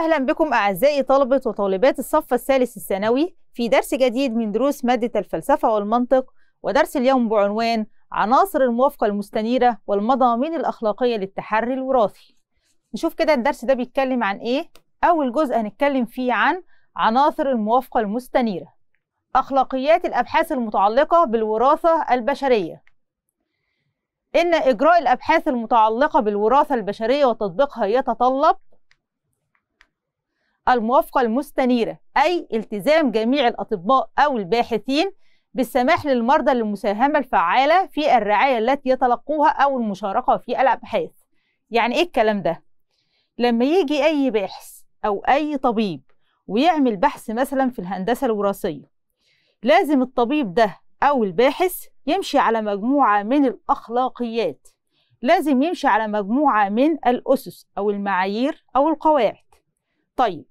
أهلا بكم أعزائي طلبة وطالبات الصف الثالث الثانوي في درس جديد من دروس مادة الفلسفة والمنطق ودرس اليوم بعنوان عناصر الموافقة المستنيرة والمضامين الأخلاقية للتحري الوراثي نشوف كده الدرس ده بيتكلم عن إيه أول جزء هنتكلم فيه عن عناصر الموافقة المستنيرة أخلاقيات الأبحاث المتعلقة بالوراثة البشرية إن إجراء الأبحاث المتعلقة بالوراثة البشرية وتطبيقها يتطلب الموافقة المستنيرة أي التزام جميع الأطباء أو الباحثين بالسماح للمرضى للمساهمة الفعالة في الرعاية التي يتلقوها أو المشاركة في الأبحاث يعني إيه الكلام ده؟ لما يجي أي باحث أو أي طبيب ويعمل بحث مثلا في الهندسة الوراثية لازم الطبيب ده أو الباحث يمشي على مجموعة من الأخلاقيات لازم يمشي على مجموعة من الأسس أو المعايير أو القواعد طيب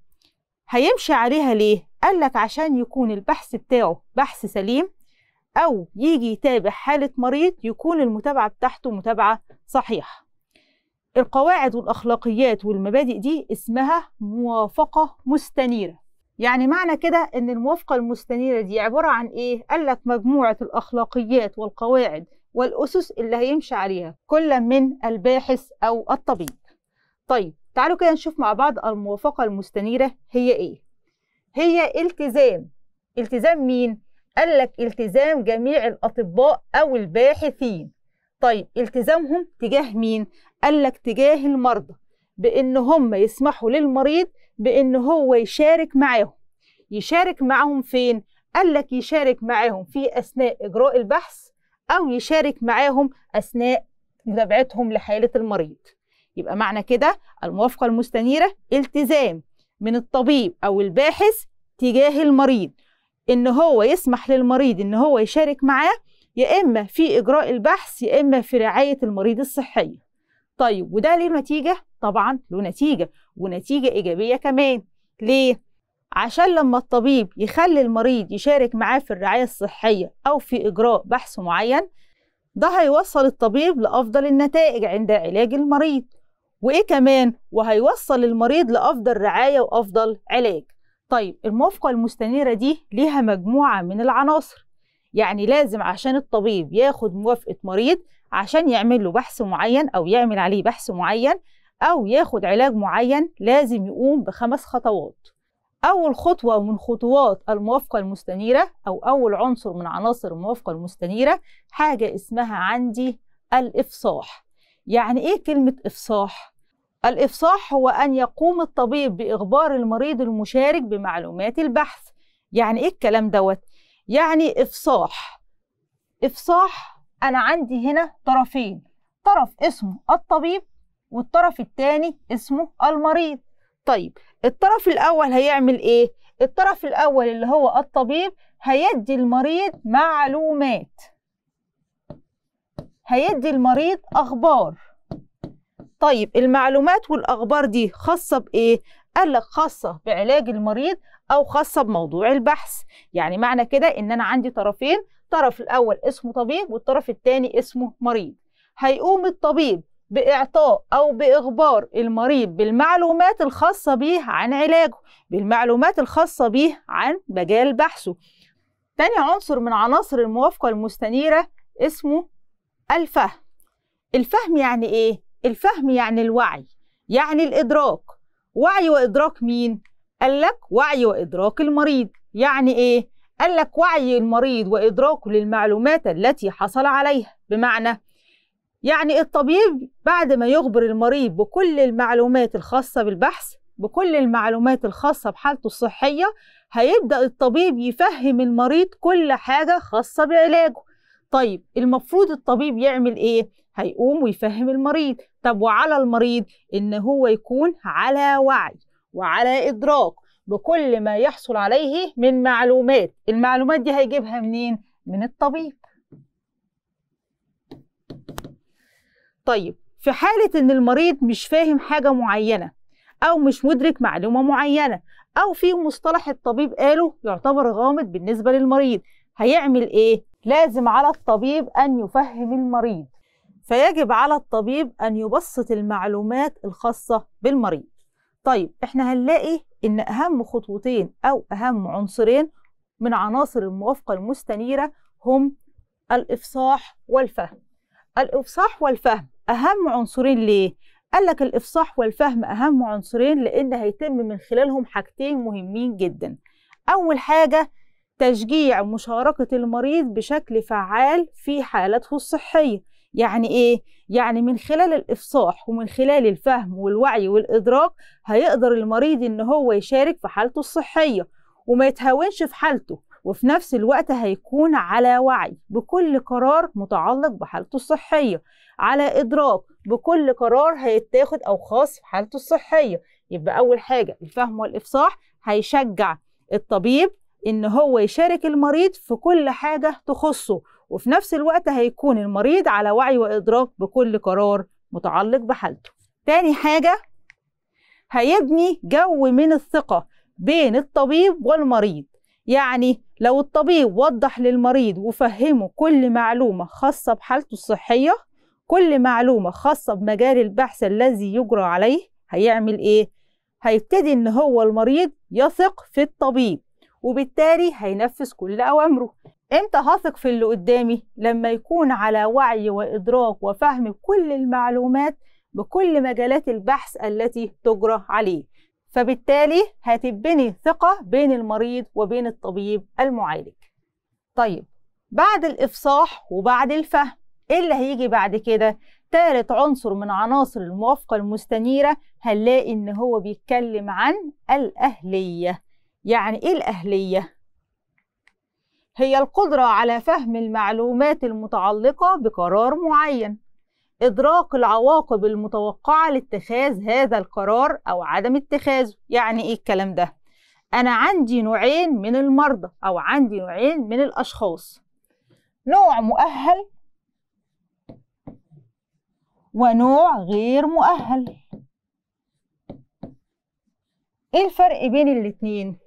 هيمشي عليها ليه؟ قال لك عشان يكون البحث بتاعه بحث سليم أو يجي يتابع حالة مريض يكون المتابعة بتاعته متابعة صحيحة القواعد والأخلاقيات والمبادئ دي اسمها موافقة مستنيرة يعني معنى كده إن الموافقة المستنيرة دي عبارة عن إيه؟ قال لك مجموعة الأخلاقيات والقواعد والأسس اللي هيمشي عليها كل من الباحث أو الطبيب طيب تعالوا كده نشوف مع بعض الموافقة المستنيرة هي إيه هي التزام التزام مين؟ قال لك التزام جميع الأطباء أو الباحثين طيب التزامهم تجاه مين؟ قال لك تجاه المرضى بإن هم يسمحوا للمريض بإن هو يشارك معاهم يشارك معاهم فين؟ قال لك يشارك معاهم في أثناء إجراء البحث أو يشارك معاهم أثناء متابعتهم لحالة المريض يبقى معنى كده الموافقة المستنيرة التزام من الطبيب أو الباحث تجاه المريض إن هو يسمح للمريض إن هو يشارك معاه يا إما في إجراء البحث يا إما في رعاية المريض الصحية طيب وده ليه نتيجة؟ طبعا له نتيجة ونتيجة إيجابية كمان ليه؟ عشان لما الطبيب يخلي المريض يشارك معاه في الرعاية الصحية أو في إجراء بحث معين ده هيوصل الطبيب لأفضل النتائج عند علاج المريض وايه كمان وهيوصل المريض لافضل رعايه وافضل علاج طيب الموافقه المستنيره دي ليها مجموعه من العناصر يعني لازم عشان الطبيب ياخد موافقه مريض عشان يعمل له بحث معين او يعمل عليه بحث معين او ياخد علاج معين لازم يقوم بخمس خطوات اول خطوه من خطوات الموافقه المستنيره او اول عنصر من عناصر الموافقه المستنيره حاجه اسمها عندي الافصاح يعني ايه كلمه افصاح الافصاح هو ان يقوم الطبيب باخبار المريض المشارك بمعلومات البحث يعني ايه الكلام دوت يعني افصاح افصاح انا عندي هنا طرفين طرف اسمه الطبيب والطرف الثاني اسمه المريض طيب الطرف الاول هيعمل ايه الطرف الاول اللي هو الطبيب هيدي المريض معلومات هيدي المريض اخبار طيب المعلومات والاخبار دي خاصه بايه قال لك خاصه بعلاج المريض او خاصه بموضوع البحث يعني معنى كده ان انا عندي طرفين الطرف الاول اسمه طبيب والطرف الثاني اسمه مريض هيقوم الطبيب بإعطاء أو بإخبار المريض بالمعلومات الخاصة بيه عن علاجه بالمعلومات الخاصة بيه عن مجال بحثه تاني عنصر من عناصر الموافقة المستنيرة اسمه الفهم الفهم يعني إيه؟ الفهم يعني الوعي يعني الإدراك وعي وإدراك مين؟ قال لك وعي وإدراك المريض يعني إيه؟ قال لك وعي المريض وإدراكه للمعلومات التي حصل عليها بمعنى يعني الطبيب بعد ما يخبر المريض بكل المعلومات الخاصة بالبحث بكل المعلومات الخاصة بحالته الصحية هيبدأ الطبيب يفهم المريض كل حاجة خاصة بعلاجه طيب المفروض الطبيب يعمل ايه هيقوم ويفهم المريض طب وعلى المريض ان هو يكون على وعي وعلى ادراك بكل ما يحصل عليه من معلومات المعلومات دي هيجيبها منين من الطبيب طيب في حالة إن المريض مش فاهم حاجة معينة أو مش مدرك معلومة معينة أو في مصطلح الطبيب قاله يعتبر غامض بالنسبة للمريض هيعمل إيه؟ لازم على الطبيب أن يفهم المريض فيجب على الطبيب أن يبسط المعلومات الخاصة بالمريض طيب إحنا هنلاقي إن أهم خطوتين أو أهم عنصرين من عناصر الموافقة المستنيرة هم الإفصاح والفهم الإفصاح والفهم أهم عنصرين ليه؟ قال لك الإفصاح والفهم أهم عنصرين لأن هيتم من خلالهم حاجتين مهمين جدا أول حاجة تشجيع مشاركة المريض بشكل فعال في حالته الصحية يعني إيه؟ يعني من خلال الإفصاح ومن خلال الفهم والوعي والإدراك هيقدر المريض إن هو يشارك في حالته الصحية وما يتهونش في حالته وفي نفس الوقت هيكون على وعي بكل قرار متعلق بحالته الصحية على إدراك بكل قرار هيتاخد أو خاص بحالته الصحية يبقى أول حاجة الفهم والإفصاح هيشجع الطبيب ان هو يشارك المريض في كل حاجه تخصه وفي نفس الوقت هيكون المريض على وعي وادراك بكل قرار متعلق بحالته تاني حاجه هيبني جو من الثقه بين الطبيب والمريض يعني لو الطبيب وضح للمريض وفهمه كل معلومه خاصه بحالته الصحيه كل معلومه خاصه بمجال البحث الذي يجرى عليه هيعمل ايه هيبتدي ان هو المريض يثق في الطبيب وبالتالي هينفذ كل أوامره امتى هثق في اللي قدامي لما يكون على وعي وإدراك وفهم كل المعلومات بكل مجالات البحث التي تجرى عليه فبالتالي هتبني ثقة بين المريض وبين الطبيب المعالج طيب بعد الإفصاح وبعد الفهم إيه اللي هيجي بعد كده تالت عنصر من عناصر الموافقة المستنيرة هنلاقي إن هو بيتكلم عن الأهلية يعني إيه الأهلية؟ هي القدرة على فهم المعلومات المتعلقة بقرار معين إدراك العواقب المتوقعة لاتخاذ هذا القرار أو عدم اتخاذه يعني إيه الكلام ده؟ أنا عندي نوعين من المرضى أو عندي نوعين من الأشخاص نوع مؤهل ونوع غير مؤهل إيه الفرق بين الاتنين؟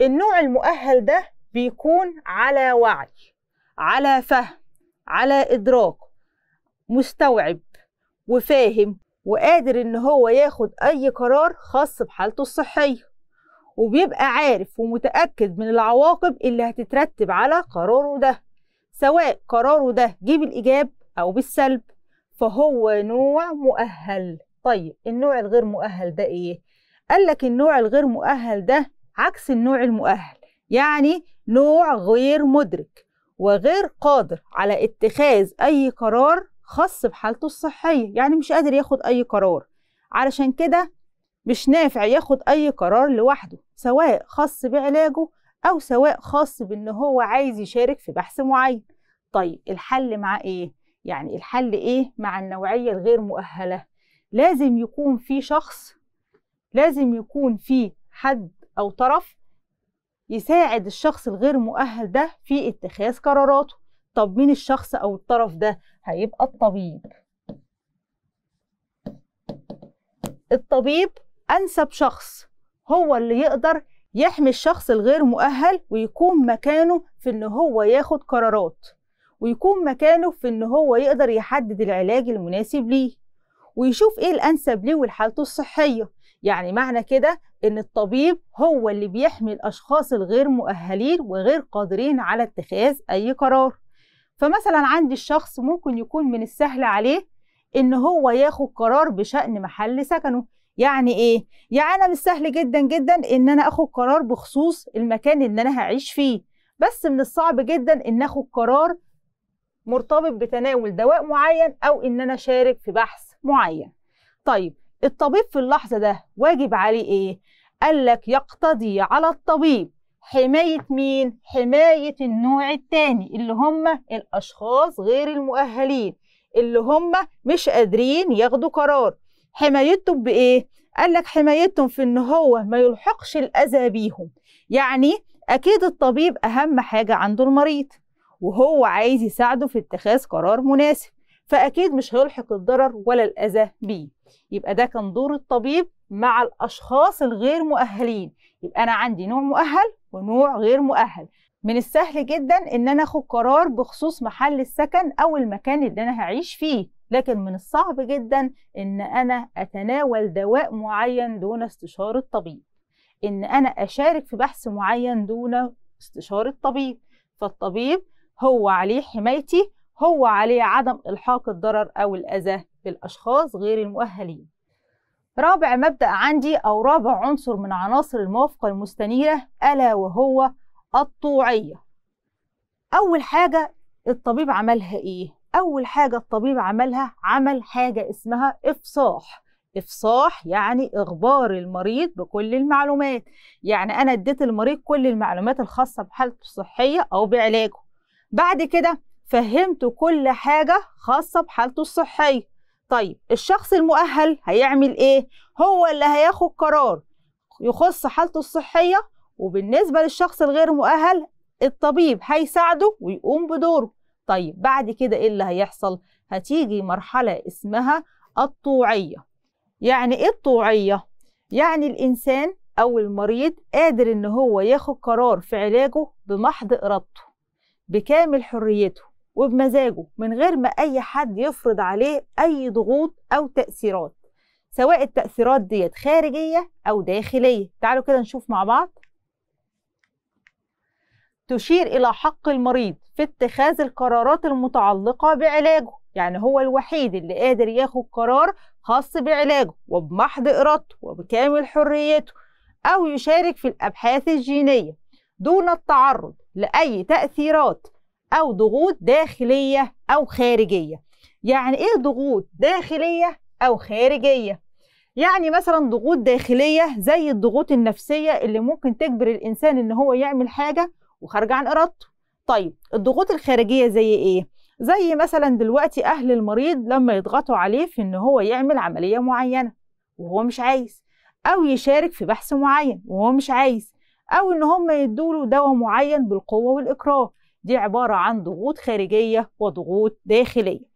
النوع المؤهل ده بيكون على وعي على فهم على إدراك مستوعب وفاهم وقادر إن هو ياخد أي قرار خاص بحالته الصحية وبيبقى عارف ومتأكد من العواقب اللي هتترتب على قراره ده سواء قراره ده جيب بالإيجاب أو بالسلب فهو نوع مؤهل طيب النوع الغير مؤهل ده إيه؟ قالك النوع الغير مؤهل ده عكس النوع المؤهل يعني نوع غير مدرك وغير قادر على اتخاذ أي قرار خاص بحالته الصحية يعني مش قادر ياخد أي قرار علشان كده مش نافع ياخد أي قرار لوحده سواء خاص بعلاجه أو سواء خاص بإن هو عايز يشارك في بحث معين طيب الحل مع إيه؟ يعني الحل إيه مع النوعية الغير مؤهلة؟ لازم يكون في شخص لازم يكون في حد أو طرف يساعد الشخص الغير مؤهل ده في اتخاذ قراراته طب مين الشخص أو الطرف ده هيبقى الطبيب الطبيب أنسب شخص هو اللي يقدر يحمي الشخص الغير مؤهل ويكون مكانه في إن هو ياخد قرارات ويكون مكانه في إن هو يقدر يحدد العلاج المناسب ليه ويشوف إيه الأنسب ليه ولحالته الصحية يعني معنى كده ان الطبيب هو اللي بيحمي الاشخاص الغير مؤهلين وغير قادرين على اتخاذ اي قرار فمثلا عندي الشخص ممكن يكون من السهل عليه ان هو ياخد قرار بشان محل سكنه يعني ايه يعني انا من السهل جدا جدا ان انا اخد قرار بخصوص المكان اللي انا هعيش فيه بس من الصعب جدا ان اخد قرار مرتبط بتناول دواء معين او ان انا اشارك في بحث معين طيب الطبيب في اللحظة ده واجب عليه إيه؟ قال لك يقتضي على الطبيب حماية مين؟ حماية النوع الثاني اللي هم الأشخاص غير المؤهلين اللي هم مش قادرين ياخدوا قرار حمايتهم بإيه؟ قال لك حمايتهم في إن هو ما يلحقش الأذى بيهم يعني أكيد الطبيب أهم حاجة عنده المريض وهو عايز يساعده في اتخاذ قرار مناسب فأكيد مش هيلحق الضرر ولا الأذى بيه يبقى ده كان دور الطبيب مع الأشخاص الغير مؤهلين يبقى أنا عندي نوع مؤهل ونوع غير مؤهل من السهل جدا ان انا اخد قرار بخصوص محل السكن او المكان اللي انا هعيش فيه لكن من الصعب جدا ان انا اتناول دواء معين دون استشارة طبيب ان انا اشارك في بحث معين دون استشارة طبيب فالطبيب هو عليه حمايتي هو عليه عدم إلحاق الضرر أو الأذى بالأشخاص غير المؤهلين رابع مبدأ عندي أو رابع عنصر من عناصر الموافقة المستنيرة ألا وهو الطوعية أول حاجة الطبيب عملها إيه؟ أول حاجة الطبيب عملها عمل حاجة اسمها إفصاح إفصاح يعني إخبار المريض بكل المعلومات يعني أنا اديت المريض كل المعلومات الخاصة بحالته الصحية أو بعلاجه بعد كده فهمته كل حاجة خاصة بحالته الصحية طيب الشخص المؤهل هيعمل ايه هو اللي هياخد قرار يخص حالته الصحية وبالنسبة للشخص الغير مؤهل الطبيب هيساعده ويقوم بدوره طيب بعد كده ايه اللي هيحصل هتيجي مرحلة اسمها الطوعية يعني ايه الطوعية يعني الانسان او المريض قادر ان هو ياخد قرار في علاجه بمحض ارادته بكامل حريته وبمزاجه من غير ما أي حد يفرض عليه أي ضغوط أو تأثيرات سواء التأثيرات ديت خارجية أو داخلية تعالوا كده نشوف مع بعض تشير إلى حق المريض في اتخاذ القرارات المتعلقة بعلاجه يعني هو الوحيد اللي قادر ياخد قرار خاص بعلاجه وبمحض إرادته وبكامل حريته أو يشارك في الأبحاث الجينية دون التعرض لأي تأثيرات أو ضغوط داخلية أو خارجية يعني إيه ضغوط داخلية أو خارجية؟ يعني مثلا ضغوط داخلية زي الضغوط النفسية اللي ممكن تجبر الإنسان إن هو يعمل حاجة وخارجة عن إرادته طيب الضغوط الخارجية زي إيه؟ زي مثلا دلوقتي أهل المريض لما يضغطوا عليه في إن هو يعمل عملية معينة وهو مش عايز أو يشارك في بحث معين وهو مش عايز أو إن هم يدوله دواء معين بالقوة والإكراه دي عبارة عن ضغوط خارجية وضغوط داخلية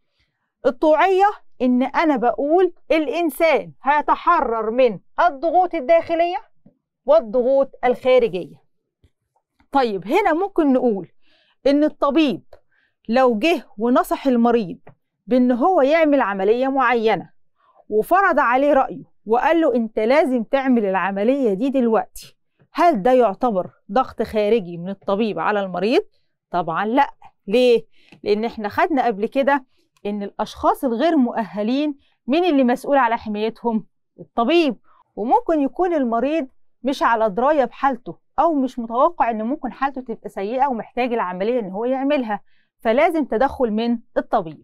الطوعية إن أنا بقول الإنسان هيتحرر من الضغوط الداخلية والضغوط الخارجية طيب هنا ممكن نقول إن الطبيب لو جه ونصح المريض بإن هو يعمل عملية معينة وفرض عليه رأيه وقال له أنت لازم تعمل العملية دي دلوقتي هل ده يعتبر ضغط خارجي من الطبيب على المريض؟ طبعا لا ليه لان احنا خدنا قبل كده ان الاشخاص الغير مؤهلين مين اللي مسؤول على حمايتهم الطبيب وممكن يكون المريض مش على درايه بحالته او مش متوقع ان ممكن حالته تبقى سيئه ومحتاج العمليه ان هو يعملها فلازم تدخل من الطبيب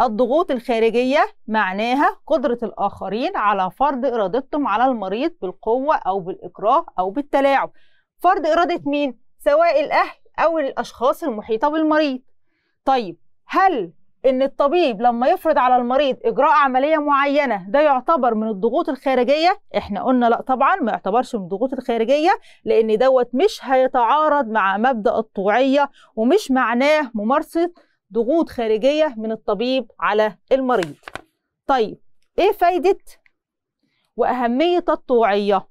الضغوط الخارجية معناها قدرة الآخرين على فرض إرادتهم على المريض بالقوة أو بالإكراه أو بالتلاعب فرض إرادة مين؟ سواء الاهل او الاشخاص المحيطه بالمريض طيب هل ان الطبيب لما يفرض على المريض اجراء عمليه معينه ده يعتبر من الضغوط الخارجيه احنا قلنا لا طبعا ما يعتبرش من الضغوط الخارجيه لان دوت مش هيتعارض مع مبدا الطوعيه ومش معناه ممارسه ضغوط خارجيه من الطبيب على المريض طيب ايه فايده واهميه الطوعيه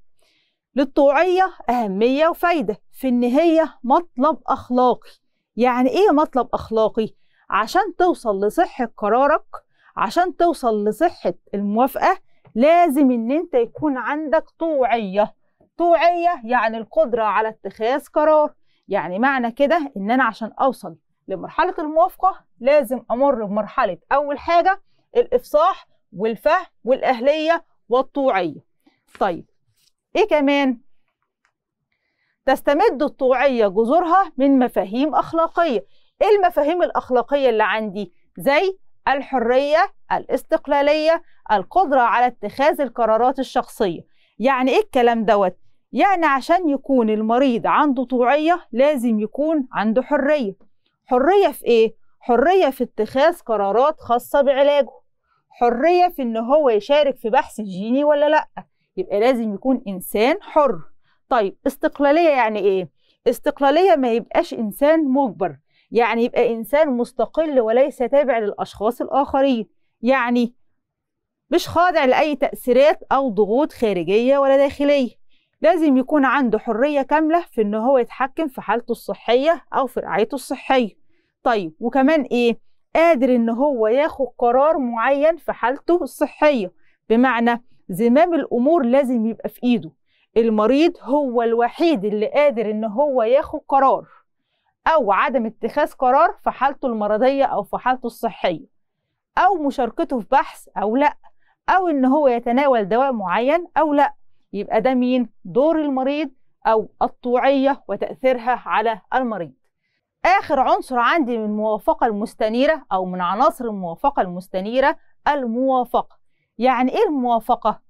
للطوعيه اهميه وفايده في ان هي مطلب اخلاقي يعني ايه مطلب اخلاقي عشان توصل لصحه قرارك عشان توصل لصحه الموافقه لازم ان انت يكون عندك طوعيه طوعيه يعني القدره على اتخاذ قرار يعني معنى كده ان انا عشان اوصل لمرحله الموافقه لازم امر بمرحله اول حاجه الافصاح والفهم والاهليه والطوعيه طيب ايه كمان تستمد الطوعية جذورها من مفاهيم أخلاقية إيه المفاهيم الأخلاقية اللي عندي؟ زي الحرية الاستقلالية القدرة على اتخاذ القرارات الشخصية يعني إيه الكلام دوت؟ يعني عشان يكون المريض عنده طوعية لازم يكون عنده حرية حرية في إيه؟ حرية في اتخاذ قرارات خاصة بعلاجه حرية في إن هو يشارك في بحث الجيني ولا لأ يبقى لازم يكون إنسان حر طيب استقلاليه يعني ايه استقلاليه ما يبقاش انسان مجبر يعني يبقى انسان مستقل وليس تابع للاشخاص الاخرين يعني مش خاضع لاي تاثيرات او ضغوط خارجيه ولا داخليه لازم يكون عنده حريه كامله في ان هو يتحكم في حالته الصحيه او في رعايته الصحيه طيب وكمان ايه قادر ان هو ياخد قرار معين في حالته الصحيه بمعنى زمام الامور لازم يبقى في ايده المريض هو الوحيد اللي قادر ان هو ياخد قرار او عدم اتخاذ قرار في حالته المرضيه او في حالته الصحيه او مشاركته في بحث او لا او ان هو يتناول دواء معين او لا يبقى ده مين دور المريض او الطوعيه وتاثيرها على المريض اخر عنصر عندي من الموافقه المستنيره او من عناصر الموافقه المستنيره الموافقه يعني ايه الموافقه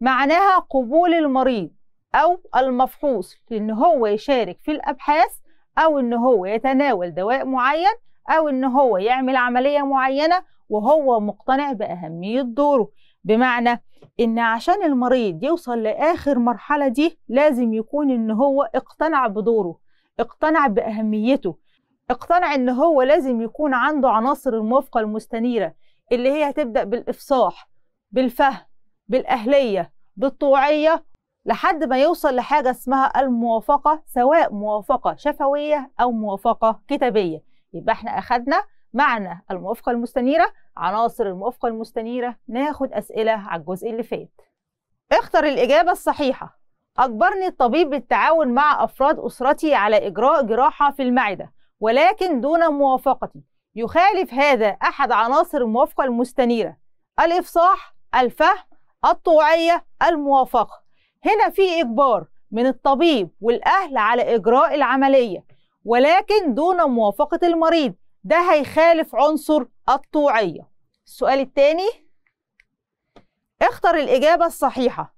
معناها قبول المريض أو المفحوص إن هو يشارك في الأبحاث أو إن هو يتناول دواء معين أو إن هو يعمل عملية معينة وهو مقتنع بأهمية دوره بمعنى إن عشان المريض يوصل لآخر مرحلة دي لازم يكون إن هو اقتنع بدوره اقتنع بأهميته اقتنع إن هو لازم يكون عنده عناصر الموافقة المستنيرة اللي هي هتبدأ بالإفصاح بالفهم بالاهليه بالطوعيه لحد ما يوصل لحاجه اسمها الموافقه سواء موافقه شفويه او موافقه كتابيه يبقى احنا اخذنا معنى الموافقه المستنيره عناصر الموافقه المستنيره ناخد اسئله على الجزء اللي فات اختر الاجابه الصحيحه اجبرني الطبيب بالتعاون مع افراد اسرتي على اجراء جراحه في المعده ولكن دون موافقتي يخالف هذا احد عناصر الموافقه المستنيره الافصاح الفهم الطوعية الموافقة هنا في إجبار من الطبيب والأهل على إجراء العملية ولكن دون موافقة المريض ده هيخالف عنصر الطوعية السؤال الثاني اختر الإجابة الصحيحة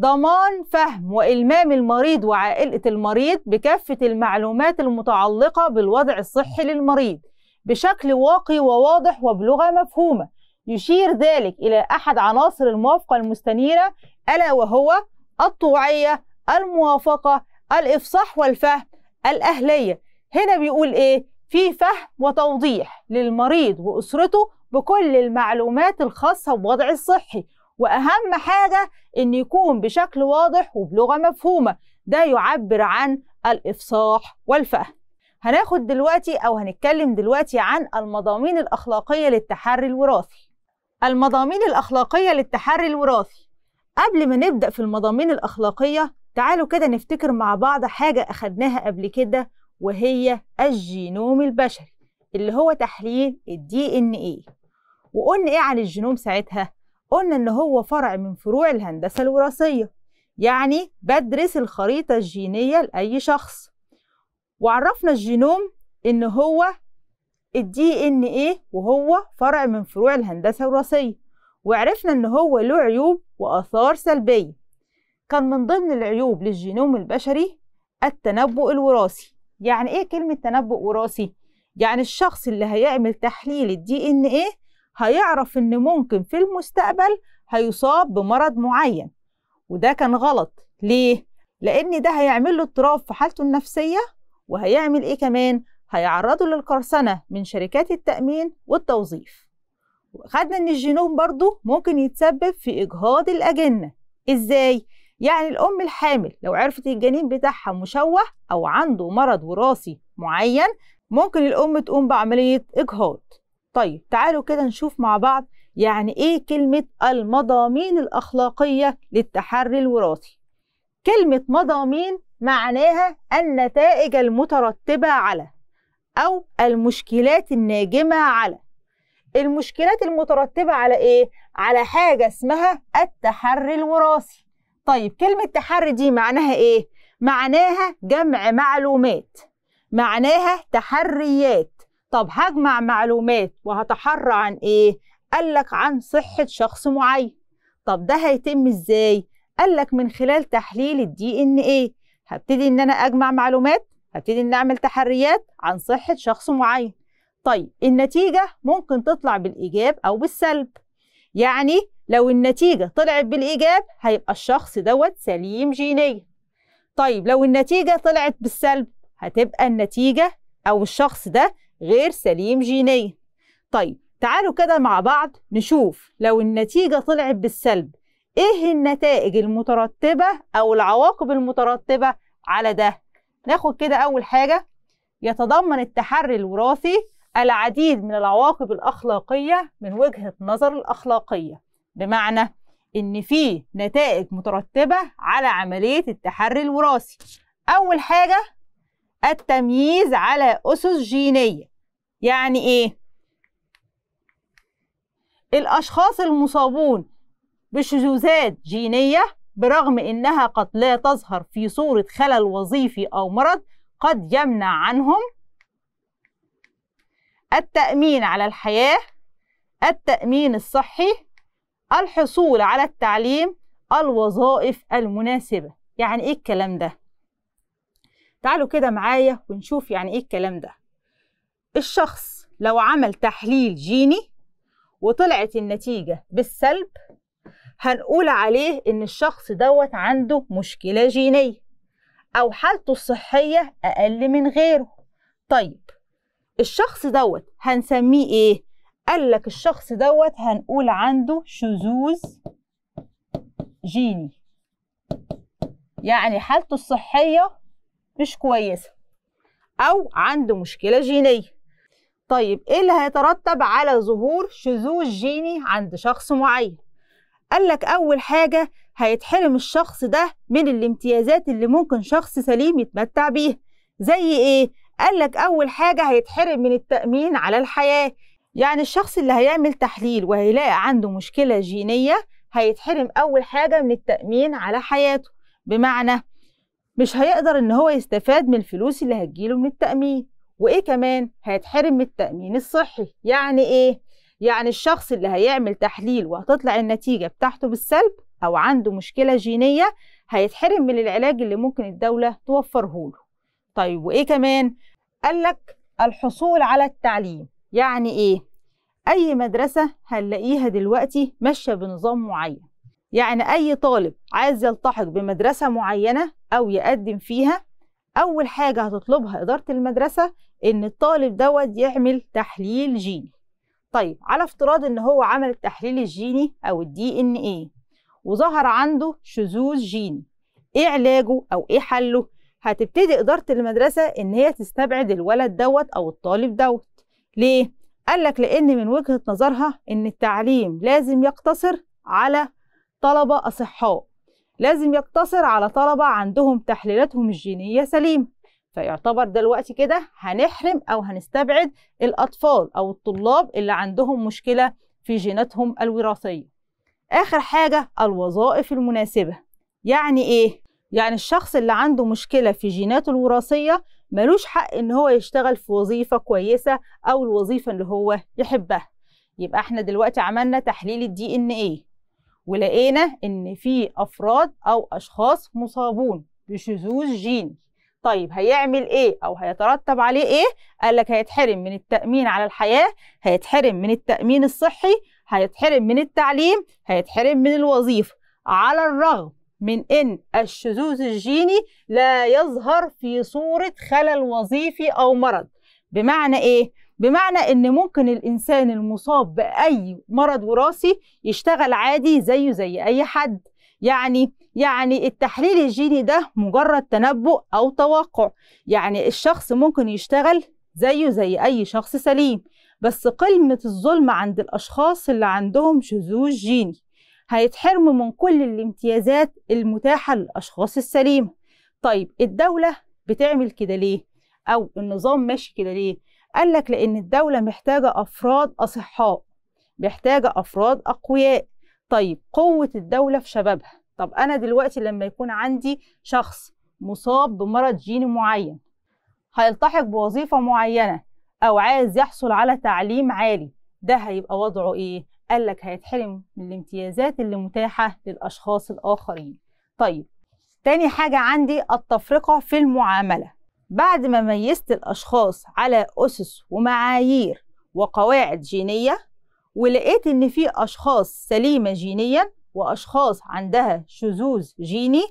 ضمان فهم وإلمام المريض وعائلة المريض بكافة المعلومات المتعلقة بالوضع الصحي للمريض بشكل واقي وواضح وبلغة مفهومة يشير ذلك إلى أحد عناصر الموافقة المستنيرة ألا وهو الطوعية الموافقة الإفصاح والفهم الأهلية هنا بيقول إيه؟ في فهم وتوضيح للمريض وأسرته بكل المعلومات الخاصة بوضعه الصحي وأهم حاجة إن يكون بشكل واضح وبلغة مفهومة ده يعبر عن الإفصاح والفهم هناخد دلوقتي أو هنتكلم دلوقتي عن المضامين الأخلاقية للتحري الوراثي المضامين الأخلاقية للتحري الوراثي قبل ما نبدأ في المضامين الأخلاقية تعالوا كده نفتكر مع بعض حاجة أخدناها قبل كده وهي الجينوم البشري اللي هو تحليل الـ DNA وقلنا ايه عن الجينوم ساعتها قلنا ان هو فرع من فروع الهندسة الوراثية يعني بدرس الخريطة الجينية لأي شخص وعرفنا الجينوم ان هو الدي ان ايه وهو فرع من فروع الهندسة الوراثية وعرفنا ان هو له عيوب واثار سلبية كان من ضمن العيوب للجينوم البشري التنبؤ الوراثي يعني ايه كلمة تنبؤ وراثي؟ يعني الشخص اللي هيعمل تحليل الدي ان ايه هيعرف ان ممكن في المستقبل هيصاب بمرض معين وده كان غلط ليه؟ لأن ده هيعمل له اضطراب في حالته النفسية وهيعمل إيه كمان؟ هيعرضوا للقرصنة من شركات التأمين والتوظيف وخدنا إن الجينوم برضو ممكن يتسبب في إجهاض الأجنة إزاي؟ يعني الأم الحامل لو عرفت الجنين بتاعها مشوه أو عنده مرض وراثي معين ممكن الأم تقوم بعملية إجهاض طيب تعالوا كده نشوف مع بعض يعني إيه كلمة المضامين الأخلاقية للتحري الوراثي كلمة مضامين معناها النتائج المترتبة على أو المشكلات الناجمة على المشكلات المترتبة على إيه؟ على حاجة اسمها التحري الوراثي طيب كلمة تحري دي معناها إيه؟ معناها جمع معلومات معناها تحريات طب هجمع معلومات وهتحرى عن إيه؟ قالك عن صحة شخص معين طب ده هيتم إزاي؟ قالك من خلال تحليل الدي إن إيه هبتدي إن أنا أجمع معلومات هبتدي نعمل تحريات عن صحة شخص معين طيب النتيجة ممكن تطلع بالإيجاب أو بالسلب يعني لو النتيجة طلعت بالإيجاب هيبقى الشخص دوت سليم جينيا طيب لو النتيجة طلعت بالسلب هتبقى النتيجة أو الشخص ده غير سليم جينيا طيب تعالوا كده مع بعض نشوف لو النتيجة طلعت بالسلب إيه النتائج المترتبة أو العواقب المترتبة على ده ناخد كده أول حاجة يتضمن التحري الوراثي العديد من العواقب الأخلاقية من وجهة نظر الأخلاقية بمعنى إن في نتائج مترتبة على عملية التحري الوراثي أول حاجة التمييز على أسس جينية يعني إيه؟ الأشخاص المصابون بشذوذات جينية برغم إنها قد لا تظهر في صورة خلل وظيفي أو مرض قد يمنع عنهم التأمين على الحياة التأمين الصحي الحصول على التعليم الوظائف المناسبة يعني إيه الكلام ده؟ تعالوا كده معايا ونشوف يعني إيه الكلام ده الشخص لو عمل تحليل جيني وطلعت النتيجة بالسلب هنقول عليه إن الشخص دوت عنده مشكلة جينية أو حالته الصحية أقل من غيره طيب الشخص دوت هنسميه إيه؟ قال لك الشخص دوت هنقول عنده شذوذ جيني يعني حالته الصحية مش كويسة أو عنده مشكلة جينية طيب إيه اللي هيترتب على ظهور شذوذ جيني عند شخص معين؟ قال لك أول حاجة هيتحرم الشخص ده من الامتيازات اللي ممكن شخص سليم يتمتع بيها زي إيه؟ قال لك أول حاجة هيتحرم من التأمين على الحياة يعني الشخص اللي هيعمل تحليل وهيلاقي عنده مشكلة جينية هيتحرم أول حاجة من التأمين على حياته بمعنى مش هيقدر إن هو يستفاد من الفلوس اللي هتجيله من التأمين وإيه كمان هيتحرم من التأمين الصحي يعني إيه؟ يعني الشخص اللي هيعمل تحليل وهتطلع النتيجة بتاعته بالسلب أو عنده مشكلة جينية هيتحرم من العلاج اللي ممكن الدولة توفره له طيب وإيه كمان؟ قال لك الحصول على التعليم يعني إيه؟ أي مدرسة هنلاقيها دلوقتي ماشية بنظام معين يعني أي طالب عايز يلتحق بمدرسة معينة أو يقدم فيها أول حاجة هتطلبها إدارة المدرسة إن الطالب دوت يعمل تحليل جيني طيب على افتراض ان هو عمل التحليل الجيني او الدي ان ايه وظهر عنده شذوذ جيني ايه علاجه او ايه حله هتبتدي اداره المدرسه ان هي تستبعد الولد دوت او الطالب دوت ليه قال لك لان من وجهه نظرها ان التعليم لازم يقتصر على طلبه اصحاء لازم يقتصر على طلبه عندهم تحليلاتهم الجينيه سليمه فيعتبر دلوقتي كده هنحرم أو هنستبعد الأطفال أو الطلاب اللي عندهم مشكلة في جيناتهم الوراثية آخر حاجة الوظائف المناسبة يعني إيه؟ يعني الشخص اللي عنده مشكلة في جيناته الوراثية ملوش حق إن هو يشتغل في وظيفة كويسة أو الوظيفة اللي هو يحبها يبقى احنا دلوقتي عملنا تحليل الدي ان ايه ولقينا ان في افراد او اشخاص مصابون بشذوذ جيني طيب هيعمل ايه او هيترتب عليه ايه قال لك هيتحرم من التامين على الحياه هيتحرم من التامين الصحي هيتحرم من التعليم هيتحرم من الوظيفه على الرغم من ان الشذوذ الجيني لا يظهر في صوره خلل وظيفي او مرض بمعنى ايه بمعنى ان ممكن الانسان المصاب باي مرض وراثي يشتغل عادي زيه زي اي حد يعني يعني التحليل الجيني ده مجرد تنبؤ أو توقع يعني الشخص ممكن يشتغل زيه زي أي شخص سليم بس قمة الظلم عند الأشخاص اللي عندهم شذوذ جيني هيتحرموا من كل الامتيازات المتاحة للأشخاص السليمة طيب الدولة بتعمل كده ليه؟ أو النظام ماشي كده ليه؟ قالك لأن الدولة محتاجة أفراد أصحاء محتاجة أفراد أقوياء طيب قوة الدولة في شبابها طب انا دلوقتي لما يكون عندي شخص مصاب بمرض جيني معين هيلتحق بوظيفه معينه او عايز يحصل على تعليم عالي ده هيبقى وضعه ايه قال لك هيتحرم من الامتيازات اللي متاحه للاشخاص الاخرين طيب تاني حاجه عندي التفرقه في المعامله بعد ما ميزت الاشخاص على اسس ومعايير وقواعد جينيه ولقيت ان في اشخاص سليمه جينيا واشخاص عندها شذوذ جيني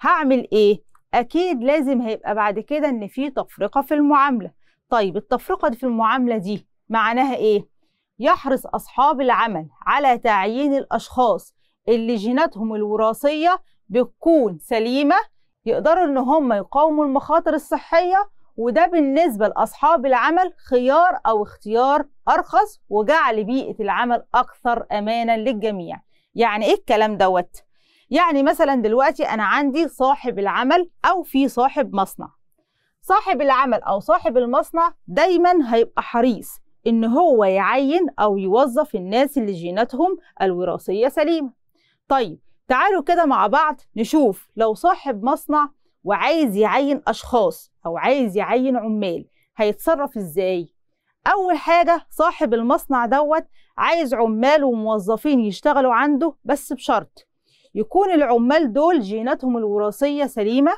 هعمل ايه اكيد لازم هيبقى بعد كده ان في تفرقه في المعامله طيب التفرقه في المعامله دي معناها ايه يحرص اصحاب العمل على تعيين الاشخاص اللي جيناتهم الوراثيه بتكون سليمه يقدروا ان هم يقاوموا المخاطر الصحيه وده بالنسبة لأصحاب العمل خيار أو اختيار أرخص وجعل بيئة العمل أكثر أمانا للجميع يعني ايه الكلام دوت يعني مثلا دلوقتي انا عندي صاحب العمل او في صاحب مصنع صاحب العمل او صاحب المصنع دايما هيبقى حريص ان هو يعين او يوظف الناس اللي جيناتهم الوراثيه سليمه طيب تعالوا كده مع بعض نشوف لو صاحب مصنع وعايز يعين اشخاص او عايز يعين عمال هيتصرف ازاي اول حاجه صاحب المصنع دوت عايز عمال وموظفين يشتغلوا عنده بس بشرط يكون العمال دول جيناتهم الوراثية سليمة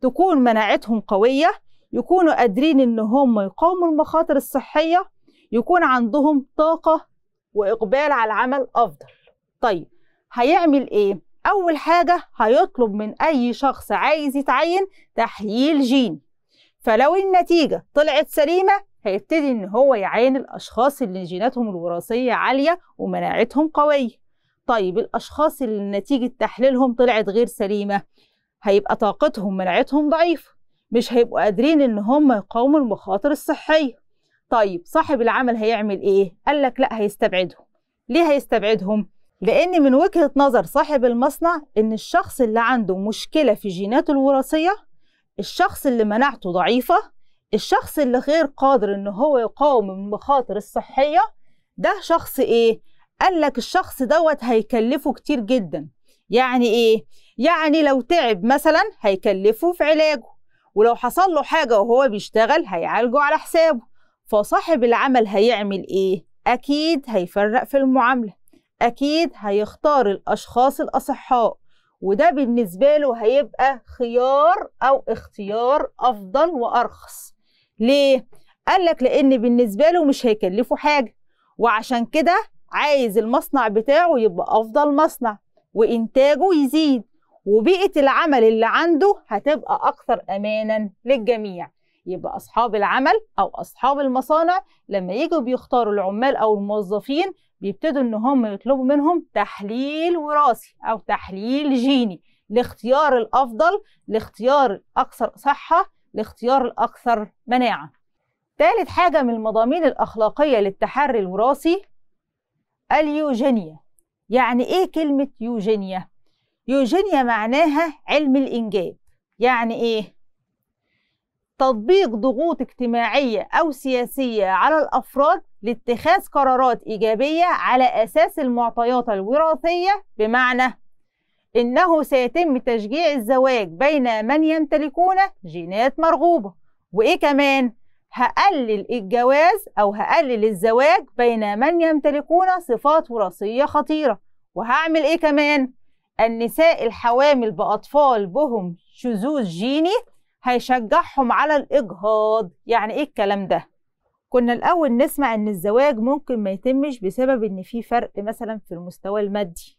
تكون مناعتهم قوية يكونوا قادرين إن هم يقاوموا المخاطر الصحية يكون عندهم طاقة وإقبال على العمل أفضل طيب هيعمل إيه؟ أول حاجة هيطلب من أي شخص عايز يتعين تحليل جيني فلو النتيجة طلعت سليمة هيبتدي إن هو يعين الأشخاص اللي جيناتهم الوراثية عالية ومناعتهم قوية طيب الأشخاص اللي نتيجة تحليلهم طلعت غير سليمة هيبقى طاقتهم مناعتهم ضعيفة مش هيبقوا قادرين إن هم يقاوموا المخاطر الصحية طيب صاحب العمل هيعمل إيه؟ قال لك لا هيستبعدهم ليه هيستبعدهم؟ لأن من وجهة نظر صاحب المصنع إن الشخص اللي عنده مشكلة في جيناته الوراثية الشخص اللي مناعته ضعيفة الشخص اللي غير قادر ان هو يقاوم المخاطر الصحيه ده شخص ايه قال لك الشخص دوت هيكلفه كتير جدا يعني ايه يعني لو تعب مثلا هيكلفه في علاجه ولو حصل له حاجه وهو بيشتغل هيعالجه على حسابه فصاحب العمل هيعمل ايه اكيد هيفرق في المعامله اكيد هيختار الاشخاص الاصحاء وده بالنسبه له هيبقى خيار او اختيار افضل وارخص ليه؟ قال لك لأن بالنسبة له مش هيكلفه حاجة وعشان كده عايز المصنع بتاعه يبقى أفضل مصنع وإنتاجه يزيد وبيئة العمل اللي عنده هتبقى أكثر أمانا للجميع يبقى أصحاب العمل أو أصحاب المصانع لما يجوا بيختاروا العمال أو الموظفين بيبتدوا إن هم يطلبوا منهم تحليل وراثي أو تحليل جيني لاختيار الأفضل لاختيار أكثر صحة لاختيار الأكثر مناعة ثالث حاجة من المضامين الأخلاقية للتحري الوراثي اليوجينيا يعني إيه كلمة يوجينيا؟ يوجينيا معناها علم الإنجاب يعني إيه؟ تطبيق ضغوط اجتماعية أو سياسية على الأفراد لاتخاذ قرارات إيجابية على أساس المعطيات الوراثية بمعنى إنه سيتم تشجيع الزواج بين من يمتلكون جينات مرغوبة وإيه كمان؟ هقلل الجواز أو هقلل الزواج بين من يمتلكون صفات وراثية خطيرة وهعمل إيه كمان؟ النساء الحوامل بأطفال بهم شذوذ جيني هيشجعهم على الإجهاض يعني إيه الكلام ده؟ كنا الأول نسمع إن الزواج ممكن ما يتمش بسبب إن في فرق مثلا في المستوى المادي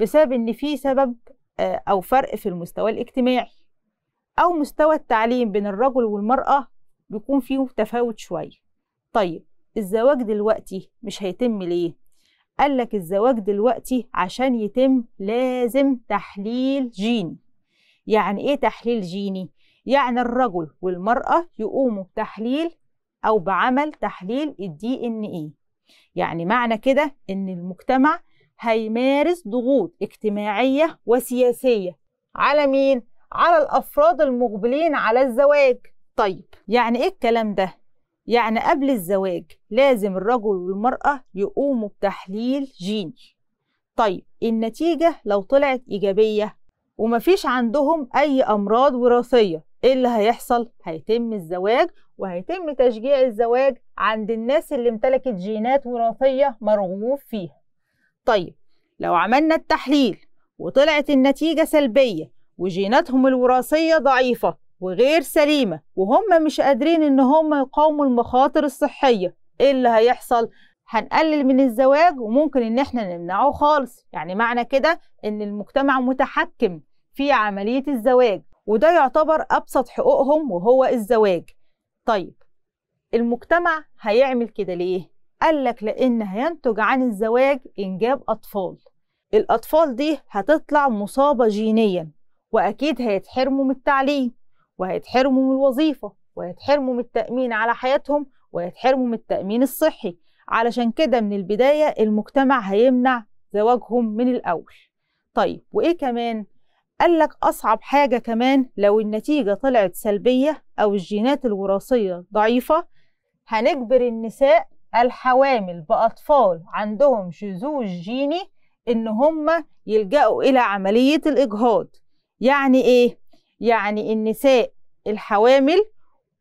بسبب ان في سبب آه، او فرق في المستوى الاجتماعي او مستوى التعليم بين الرجل والمراه بيكون فيه تفاوت شويه طيب الزواج دلوقتي مش هيتم ليه قال لك الزواج دلوقتي عشان يتم لازم تحليل جيني يعني ايه تحليل جيني يعني الرجل والمراه يقوموا بتحليل او بعمل تحليل الدي ان ايه يعني معنى كده ان المجتمع هيمارس ضغوط اجتماعية وسياسية على مين؟ على الأفراد المقبلين على الزواج طيب يعني إيه الكلام ده؟ يعني قبل الزواج لازم الرجل والمرأة يقوموا بتحليل جيني طيب النتيجة لو طلعت إيجابية ومفيش عندهم أي أمراض وراثية إيه اللي هيحصل؟ هيتم الزواج وهيتم تشجيع الزواج عند الناس اللي امتلكت جينات وراثية مرغوب فيها طيب لو عملنا التحليل وطلعت النتيجة سلبية وجيناتهم الوراثية ضعيفة وغير سليمة وهم مش قادرين إن هم يقاوموا المخاطر الصحية إيه اللي هيحصل؟ هنقلل من الزواج وممكن إن إحنا نمنعه خالص يعني معنى كده إن المجتمع متحكم في عملية الزواج وده يعتبر أبسط حقوقهم وهو الزواج طيب المجتمع هيعمل كده ليه؟ قال لك لأن هينتج عن الزواج إنجاب أطفال الأطفال دي هتطلع مصابة جينيا وأكيد هيتحرموا من التعليم وهيتحرموا من الوظيفة وهيتحرموا من التأمين على حياتهم وهيتحرموا من التأمين الصحي علشان كده من البداية المجتمع هيمنع زواجهم من الأول طيب وإيه كمان؟ قال لك أصعب حاجة كمان لو النتيجة طلعت سلبية أو الجينات الوراثية ضعيفة هنجبر النساء الحوامل بأطفال عندهم شذوذ جيني إن هم يلجأوا إلى عملية الإجهاض يعني إيه؟ يعني النساء الحوامل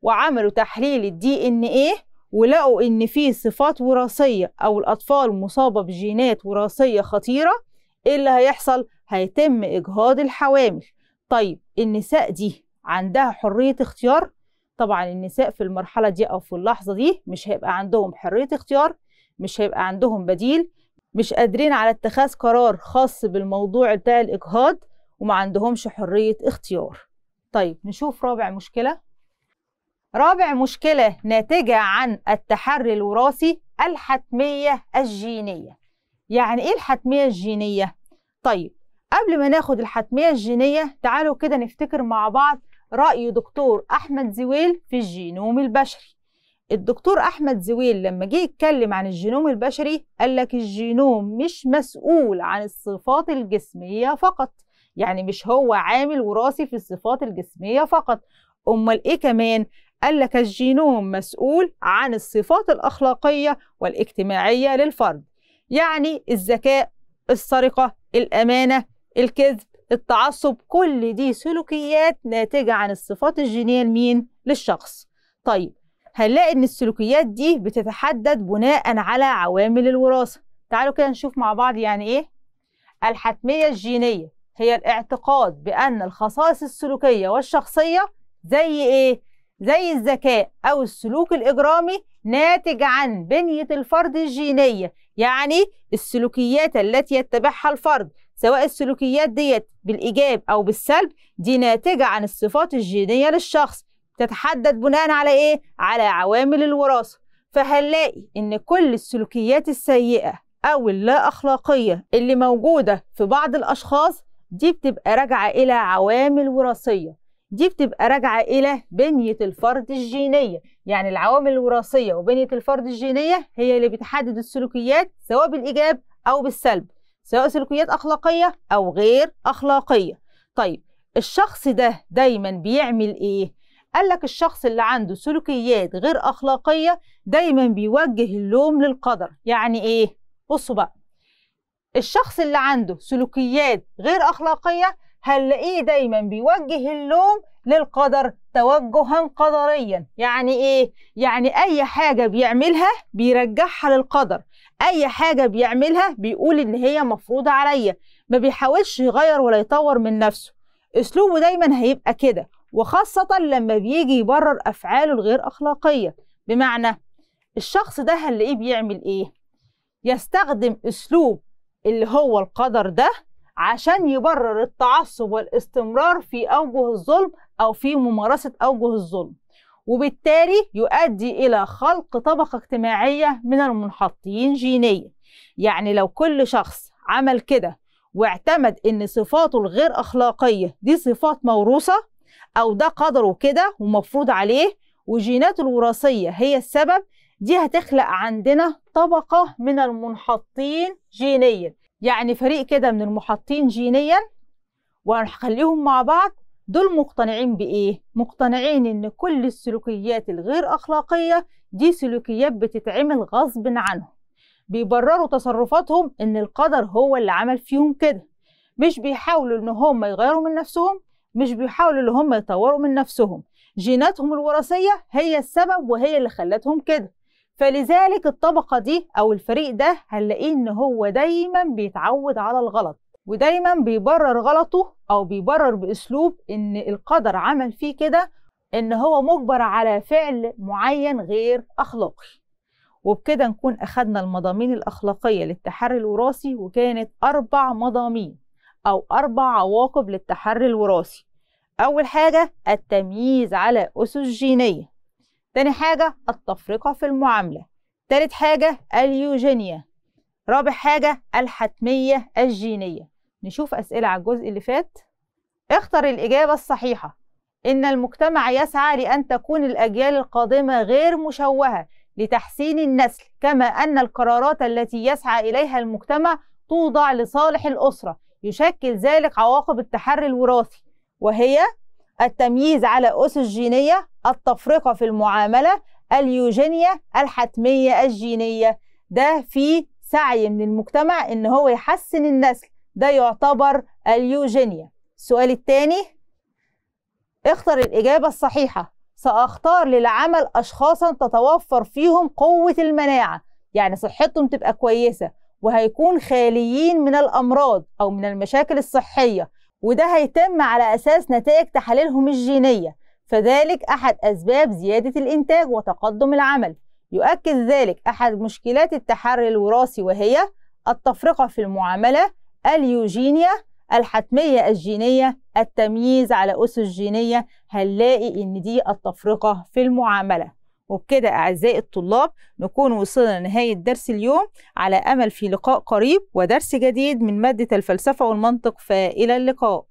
وعملوا تحليل الدي إن إيه ولقوا إن في صفات وراثية أو الأطفال مصابة بجينات وراثية خطيرة إيه اللي هيحصل؟ هيتم إجهاض الحوامل طيب النساء دي عندها حرية اختيار طبعا النساء في المرحلة دي أو في اللحظة دي مش هيبقى عندهم حرية اختيار مش هيبقى عندهم بديل مش قادرين على اتخاذ قرار خاص بالموضوع بتاع الإجهاض وما عندهمش حرية اختيار طيب نشوف رابع مشكلة رابع مشكلة ناتجة عن التحري الوراثي الحتمية الجينية يعني إيه الحتمية الجينية؟ طيب قبل ما ناخد الحتمية الجينية تعالوا كده نفتكر مع بعض رأي دكتور أحمد زويل في الجينوم البشري الدكتور أحمد زويل لما جه يتكلم عن الجينوم البشري قال لك الجينوم مش مسؤول عن الصفات الجسمية فقط يعني مش هو عامل وراثي في الصفات الجسمية فقط أمال إيه كمان؟ قال لك الجينوم مسؤول عن الصفات الأخلاقية والاجتماعية للفرد يعني الذكاء السرقة الأمانة الكذب التعصب كل دي سلوكيات ناتجة عن الصفات الجينية لمين؟ للشخص طيب هنلاقي إن السلوكيات دي بتتحدد بناء على عوامل الوراثة تعالوا كده نشوف مع بعض يعني إيه الحتمية الجينية هي الاعتقاد بأن الخصائص السلوكية والشخصية زي إيه؟ زي الذكاء أو السلوك الإجرامي ناتج عن بنية الفرد الجينية يعني السلوكيات التي يتبعها الفرد سواء السلوكيات ديت بالإيجاب أو بالسلب دي ناتجة عن الصفات الجينية للشخص تتحدد بناء على إيه؟ على عوامل الوراثة فهنلاقي إن كل السلوكيات السيئة أو اللا أخلاقية اللي موجودة في بعض الأشخاص دي بتبقى راجعة إلى عوامل وراثية دي بتبقى راجعة إلى بنية الفرد الجينية يعني العوامل الوراثية وبنية الفرد الجينية هي اللي بتحدد السلوكيات سواء بالإيجاب أو بالسلب سواء سلوكيات أخلاقية أو غير أخلاقية طيب الشخص ده دايما بيعمل إيه؟ قالك الشخص اللي عنده سلوكيات غير أخلاقية دايما بيوجه اللوم للقدر يعني إيه؟ بصوا بقى الشخص اللي عنده سلوكيات غير أخلاقية هنلاقيه دايما بيوجه اللوم للقدر توجها قدريا يعني ايه يعني اي حاجه بيعملها بيرجعها للقدر اي حاجه بيعملها بيقول ان هي مفروضه عليا ما بيحاولش يغير ولا يطور من نفسه اسلوبه دايما هيبقى كده وخاصه لما بيجي يبرر افعاله الغير اخلاقيه بمعنى الشخص ده هنلاقيه بيعمل ايه يستخدم اسلوب اللي هو القدر ده عشان يبرر التعصب والاستمرار في اوجه الظلم او في ممارسه اوجه الظلم وبالتالي يؤدي إلى خلق طبقة اجتماعية من المنحطين جينيا يعني لو كل شخص عمل كده واعتمد إن صفاته الغير أخلاقية دي صفات موروثة أو ده قدره كده ومفروض عليه وجيناته الوراثية هي السبب دي هتخلق عندنا طبقة من المنحطين جينيا يعني فريق كده من المحطين جينيا وهنخليهم مع بعض دول مقتنعين بإيه؟ مقتنعين إن كل السلوكيات الغير أخلاقية دي سلوكيات بتتعمل غصب عنهم بيبرروا تصرفاتهم إن القدر هو اللي عمل فيهم كده مش بيحاولوا إن هم يغيروا من نفسهم مش بيحاولوا إن هم يطوروا من نفسهم جيناتهم الوراثية هي السبب وهي اللي خلتهم كده فلذلك الطبقة دي أو الفريق ده هنلاقيه إن هو دايما بيتعود على الغلط ودايما بيبرر غلطه او بيبرر باسلوب ان القدر عمل فيه كده ان هو مجبر على فعل معين غير اخلاقي وبكده نكون اخدنا المضامين الاخلاقيه للتحري الوراثي وكانت اربع مضامين او اربع عواقب للتحري الوراثي اول حاجه التمييز على اسس جينيه تاني حاجه التفرقه في المعامله تالت حاجه اليوجينيا رابع حاجه الحتميه الجينيه نشوف أسئلة على الجزء اللي فات اختر الإجابة الصحيحة إن المجتمع يسعى لأن تكون الأجيال القادمة غير مشوهة لتحسين النسل كما أن القرارات التي يسعى إليها المجتمع توضع لصالح الأسرة يشكل ذلك عواقب التحري الوراثي وهي التمييز على أسس جينية التفرقة في المعاملة اليوجينيا الحتمية الجينية ده في سعي من المجتمع إن هو يحسن النسل ده يعتبر اليوجينيا السؤال الثاني اختر الإجابة الصحيحة سأختار للعمل أشخاصا تتوفر فيهم قوة المناعة يعني صحتهم تبقى كويسة وهيكون خاليين من الأمراض أو من المشاكل الصحية وده هيتم على أساس نتائج تحاليلهم الجينية فذلك أحد أسباب زيادة الإنتاج وتقدم العمل يؤكد ذلك أحد مشكلات التحري الوراثي وهي التفرقة في المعاملة اليوجينيا الحتمية الجينية التمييز على أسس جينية هنلاقي إن دي التفرقة في المعاملة وبكده أعزائي الطلاب نكون وصلنا لنهاية درس اليوم على أمل في لقاء قريب ودرس جديد من مادة الفلسفة والمنطق فإلى اللقاء